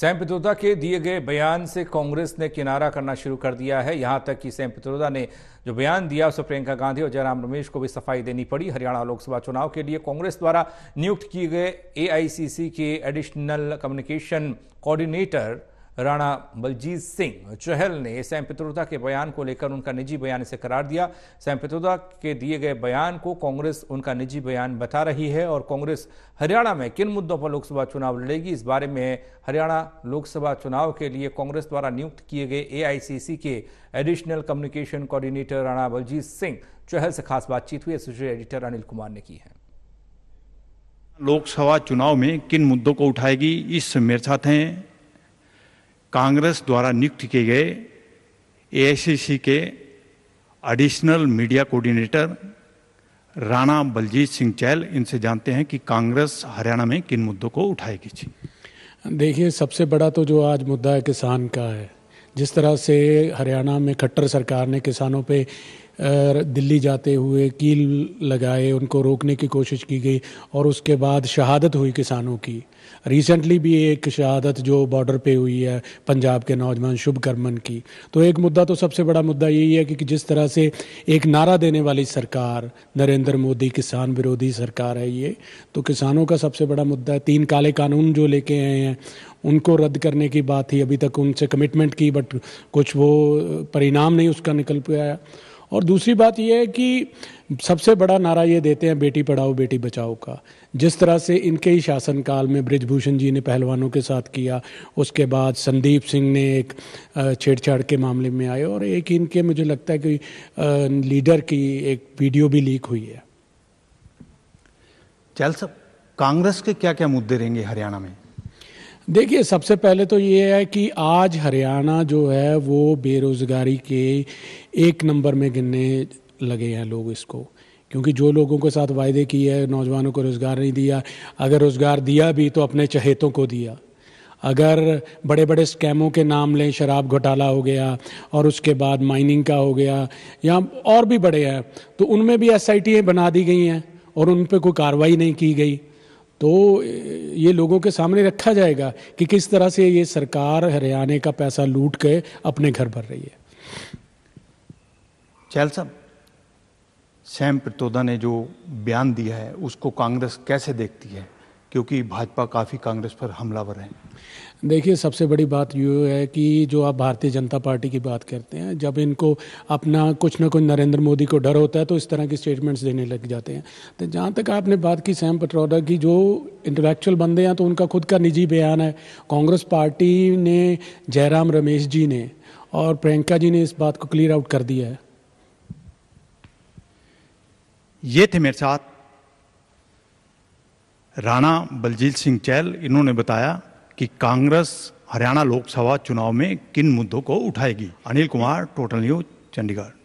Sam Pitroda के दिए गए बयान से कांग्रेस ने किनारा करना शुरू कर दिया है यहां तक कि सैम पित्रोदा ने जो बयान दिया उसे प्रियंका गांधी और जयराम रमेश को भी सफाई देनी पड़ी हरियाणा लोकसभा चुनाव के लिए कांग्रेस द्वारा नियुक्त किए गए एआईसीसी के additional communication coordinator Rana Baljeet Singh Chahal ने सैम पित्रोदा के बयान को लेकर उनका निजी बयान इसे करार दिया सैम पित्रोदा के दिए गए बयान को कांग्रेस उनका निजी बयान बता रही है और कांग्रेस हरियाणा में किन मुद्दों पर लोकसभा चुनाव लड़ेगी इस बारे में हरियाणा लोकसभा चुनाव के लिए कांग्रेस द्वारा नियुक्त किए गए ए के additional communication coordinator Rana Baljeet Singh Chahal से खास बातचीत हुई एसोसिएट एडिटर अनिल कुमार ने की है लोकसभा चुनाव में किन मुद्दों को उठाएगी इस मेरे साथ हैं कांग्रेस द्वारा नियुक्त किए गए ए के additional media coordinator Rana Baljeet Singh Chahal इनसे जानते हैं कि कांग्रेस हरियाणा में किन मुद्दों को उठाएगी थी देखिए सबसे बड़ा तो जो आज मुद्दा है किसान का है जिस तरह से हरियाणा में खट्टर सरकार ने किसानों पे दिल्ली जाते हुए कील लगाए उनको रोकने की कोशिश की गई और उसके बाद शहादत हुई किसानों की रिसेंटली भी एक शहादत जो बॉर्डर पे हुई है पंजाब के नौजवान शुभकर्मन की तो एक मुद्दा तो सबसे बड़ा मुद्दा यही है कि जिस तरह से एक नारा देने वाली सरकार नरेंद्र मोदी किसान विरोधी सरकार है ये तो किसानों का सबसे बड़ा मुद्दा है तीन काले कानून जो लेके आए हैं उनको रद्द करने की बात थी अभी तक उनसे कमिटमेंट की बट कुछ वो परिणाम नहीं उसका निकल पाया और दूसरी बात यह है कि सबसे बड़ा नारा ये देते हैं बेटी पढ़ाओ बेटी बचाओ का जिस तरह से इनके ही शासनकाल में ब्रिजभूषण जी ने पहलवानों के साथ किया उसके बाद संदीप सिंह ने एक छेड़छाड़ के मामले में आए और एक इनके मुझे लगता है कि लीडर की एक वीडियो भी लीक हुई है चल सब कांग्रेस के क्या क्या मुद्दे रहेंगे हरियाणा में देखिए सबसे पहले तो ये है कि आज हरियाणा जो है वो बेरोज़गारी के एक नंबर में गिनने लगे हैं लोग इसको क्योंकि जो लोगों के साथ वायदे किए नौजवानों को रोज़गार नहीं दिया अगर रोज़गार दिया भी तो अपने चहेतों को दिया अगर बड़े बड़े स्कैमों के नाम लें शराब घोटाला हो गया और उसके बाद माइनिंग का हो गया या और भी बड़े हैं तो उनमें भी एस बना दी गई हैं और उन पर कोई कार्रवाई नहीं की गई तो ये लोगों के सामने रखा जाएगा कि किस तरह से ये सरकार हरियाणा का पैसा लूट के अपने घर भर रही है चैल साहब सैम पित्तोदा ने जो बयान दिया है उसको कांग्रेस कैसे देखती है क्योंकि भाजपा काफ़ी कांग्रेस पर हमलावर है देखिए सबसे बड़ी बात ये है कि जो आप भारतीय जनता पार्टी की बात करते हैं जब इनको अपना कुछ ना कुछ नरेंद्र मोदी को डर होता है तो इस तरह की स्टेटमेंट्स देने लग जाते हैं तो जहाँ तक आपने बात की सैम पटरौदा की जो इंटेलेक्चुअल बंदे हैं तो उनका खुद का निजी बयान है कांग्रेस पार्टी ने जयराम रमेश जी ने और प्रियंका जी ने इस बात को क्लियर आउट कर दिया है ये थे मेरे साथ राणा बलजीत सिंह चैल इन्होंने बताया कि कांग्रेस हरियाणा लोकसभा चुनाव में किन मुद्दों को उठाएगी अनिल कुमार टोटल न्यूज चंडीगढ़